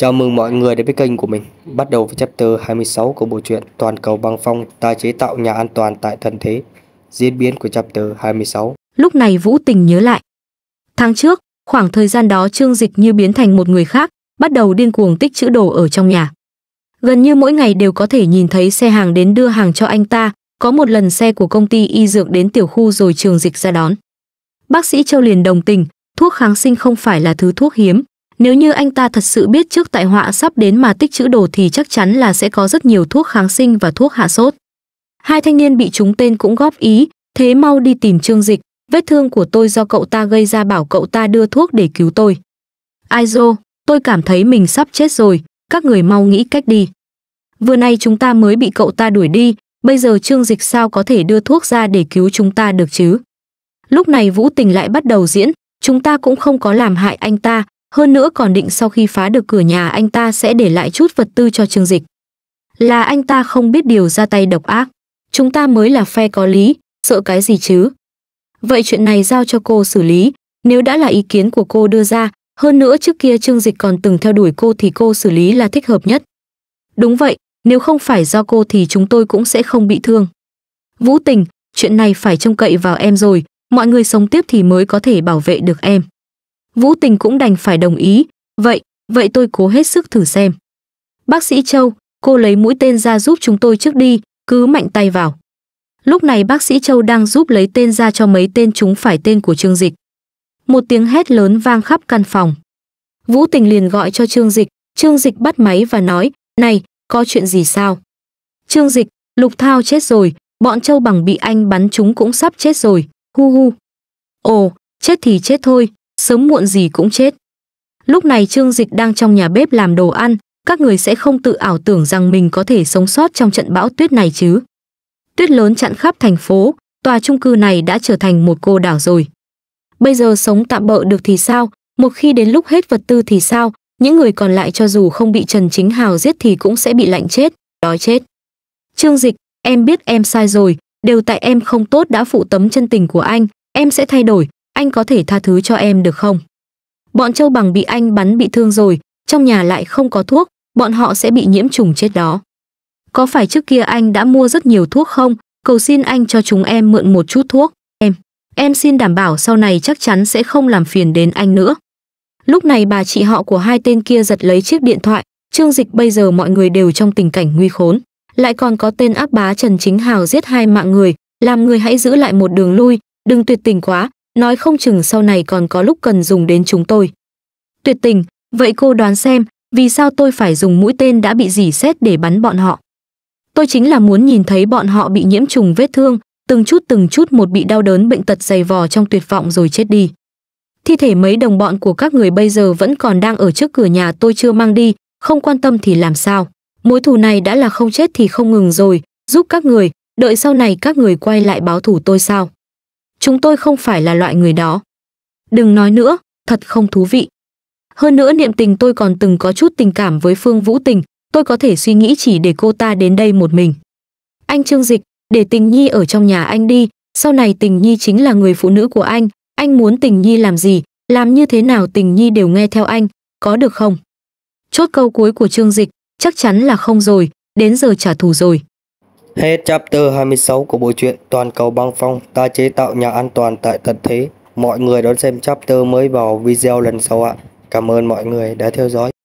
Chào mừng mọi người đến với kênh của mình. Bắt đầu với chapter 26 của bộ truyện Toàn cầu băng phong ta chế tạo nhà an toàn tại thần thế. Diễn biến của chapter 26. Lúc này Vũ Tình nhớ lại. Tháng trước, khoảng thời gian đó Trương Dịch như biến thành một người khác, bắt đầu điên cuồng tích trữ đồ ở trong nhà. Gần như mỗi ngày đều có thể nhìn thấy xe hàng đến đưa hàng cho anh ta, có một lần xe của công ty y dược đến tiểu khu rồi Trường Dịch ra đón. Bác sĩ Châu liền đồng tình, thuốc kháng sinh không phải là thứ thuốc hiếm, nếu như anh ta thật sự biết trước tại họa sắp đến mà tích trữ đồ thì chắc chắn là sẽ có rất nhiều thuốc kháng sinh và thuốc hạ sốt. Hai thanh niên bị chúng tên cũng góp ý, thế mau đi tìm Trương Dịch, vết thương của tôi do cậu ta gây ra bảo cậu ta đưa thuốc để cứu tôi. Aizo, tôi cảm thấy mình sắp chết rồi, các người mau nghĩ cách đi. Vừa nay chúng ta mới bị cậu ta đuổi đi, bây giờ Trương Dịch sao có thể đưa thuốc ra để cứu chúng ta được chứ? Lúc này Vũ Tình lại bắt đầu diễn, chúng ta cũng không có làm hại anh ta, hơn nữa còn định sau khi phá được cửa nhà anh ta sẽ để lại chút vật tư cho Trương Dịch. Là anh ta không biết điều ra tay độc ác, chúng ta mới là phe có lý, sợ cái gì chứ? Vậy chuyện này giao cho cô xử lý, nếu đã là ý kiến của cô đưa ra, hơn nữa trước kia Trương Dịch còn từng theo đuổi cô thì cô xử lý là thích hợp nhất. Đúng vậy, nếu không phải do cô thì chúng tôi cũng sẽ không bị thương. Vũ Tình, chuyện này phải trông cậy vào em rồi, mọi người sống tiếp thì mới có thể bảo vệ được em. Vũ Tình cũng đành phải đồng ý, vậy, vậy tôi cố hết sức thử xem. Bác sĩ Châu, cô lấy mũi tên ra giúp chúng tôi trước đi, cứ mạnh tay vào. Lúc này bác sĩ Châu đang giúp lấy tên ra cho mấy tên chúng phải tên của Trương Dịch. Một tiếng hét lớn vang khắp căn phòng. Vũ Tình liền gọi cho Trương Dịch, Trương Dịch bắt máy và nói, này, có chuyện gì sao? Trương Dịch, Lục Thao chết rồi, bọn Châu bằng bị anh bắn chúng cũng sắp chết rồi, hu hu. Ồ, chết thì chết thôi, sớm muộn gì cũng chết. Lúc này Trương Dịch đang trong nhà bếp làm đồ ăn, các người sẽ không tự ảo tưởng rằng mình có thể sống sót trong trận bão tuyết này chứ. Tuyết lớn chặn khắp thành phố, tòa chung cư này đã trở thành một cô đảo rồi. Bây giờ sống tạm bỡ được thì sao, một khi đến lúc hết vật tư thì sao, những người còn lại cho dù không bị Trần Chính Hào giết thì cũng sẽ bị lạnh chết, đói chết. Trương Dịch, em biết em sai rồi, đều tại em không tốt đã phụ tấm chân tình của anh, em sẽ thay đổi, anh có thể tha thứ cho em được không? Bọn Châu Bằng bị anh bắn bị thương rồi, trong nhà lại không có thuốc, bọn họ sẽ bị nhiễm trùng chết đó. Có phải trước kia anh đã mua rất nhiều thuốc không? Cầu xin anh cho chúng em mượn một chút thuốc, em. Em xin đảm bảo sau này chắc chắn sẽ không làm phiền đến anh nữa. Lúc này bà chị họ của hai tên kia giật lấy chiếc điện thoại, Trương Dịch bây giờ mọi người đều trong tình cảnh nguy khốn, lại còn có tên áp bá Trần Chính Hào giết hai mạng người, làm người hãy giữ lại một đường lui, đừng tuyệt tình quá, nói không chừng sau này còn có lúc cần dùng đến chúng tôi. Tuyệt tình, vậy cô đoán xem, vì sao tôi phải dùng mũi tên đã bị dỉ xét để bắn bọn họ? Tôi chính là muốn nhìn thấy bọn họ bị nhiễm trùng vết thương, từng chút từng chút một bị đau đớn bệnh tật dày vò trong tuyệt vọng rồi chết đi. Thi thể mấy đồng bọn của các người bây giờ vẫn còn đang ở trước cửa nhà tôi chưa mang đi, không quan tâm thì làm sao. Mối thù này đã là không chết thì không ngừng rồi, giúp các người, đợi sau này các người quay lại báo thù tôi sao chúng tôi không phải là loại người đó. Đừng nói nữa, thật không thú vị. Hơn nữa niệm tình tôi còn từng có chút tình cảm với Phương Vũ Tình, tôi có thể suy nghĩ chỉ để cô ta đến đây một mình. Anh Trương Dịch, để tình nhi ở trong nhà anh đi, sau này tình nhi chính là người phụ nữ của anh, anh muốn tình nhi làm gì, làm như thế nào tình nhi đều nghe theo anh, có được không? Chốt câu cuối của Trương Dịch, chắc chắn là không rồi, đến giờ trả thù rồi. Hết chapter 26 của bộ truyện Toàn cầu băng phong, ta chế tạo nhà an toàn tại tận thế. Mọi người đón xem chapter mới vào video lần sau ạ. Cảm ơn mọi người đã theo dõi.